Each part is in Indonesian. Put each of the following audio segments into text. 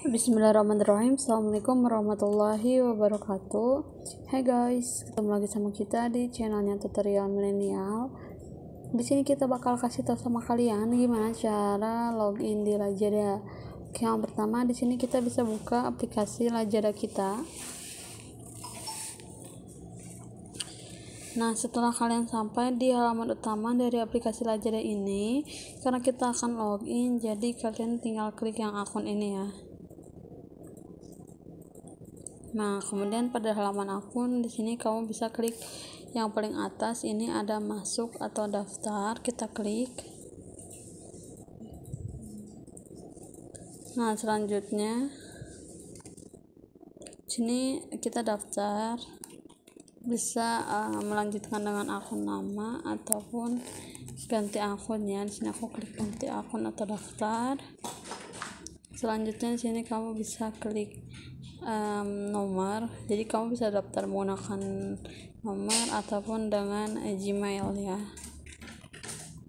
Bismillahirrahmanirrahim Assalamualaikum warahmatullahi wabarakatuh Hai guys, ketemu lagi sama kita di channelnya tutorial milenial di sini kita bakal kasih tahu sama kalian gimana cara login di Lazada Oke, yang pertama di sini kita bisa buka aplikasi Lazada kita Nah, setelah kalian sampai di halaman utama dari aplikasi Lazada ini, karena kita akan login, jadi kalian tinggal klik yang akun ini ya. Nah, kemudian pada halaman akun di sini kamu bisa klik yang paling atas ini ada masuk atau daftar, kita klik. Nah, selanjutnya sini kita daftar bisa uh, melanjutkan dengan akun nama ataupun ganti akunnya Di sini aku klik ganti akun atau daftar selanjutnya di sini kamu bisa klik um, nomor jadi kamu bisa daftar menggunakan nomor ataupun dengan Gmail ya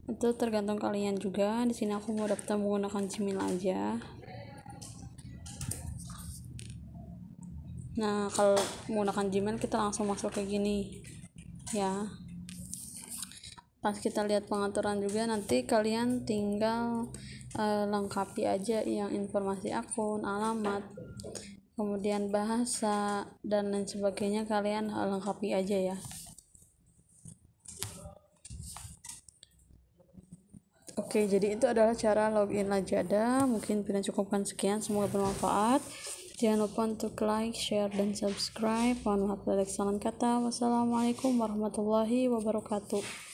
itu tergantung kalian juga di sini aku mau daftar menggunakan Gmail aja nah kalau menggunakan Gmail kita langsung masuk kayak gini ya pas kita lihat pengaturan juga nanti kalian tinggal uh, lengkapi aja yang informasi akun alamat kemudian bahasa dan lain sebagainya kalian eh, lengkapi aja ya Oke, jadi itu adalah cara login Lazada. Mungkin kita cukupkan sekian, semoga bermanfaat. Jangan lupa untuk like, share, dan subscribe. Mohon maaf dari kesalahan kata. Wassalamualaikum warahmatullahi wabarakatuh.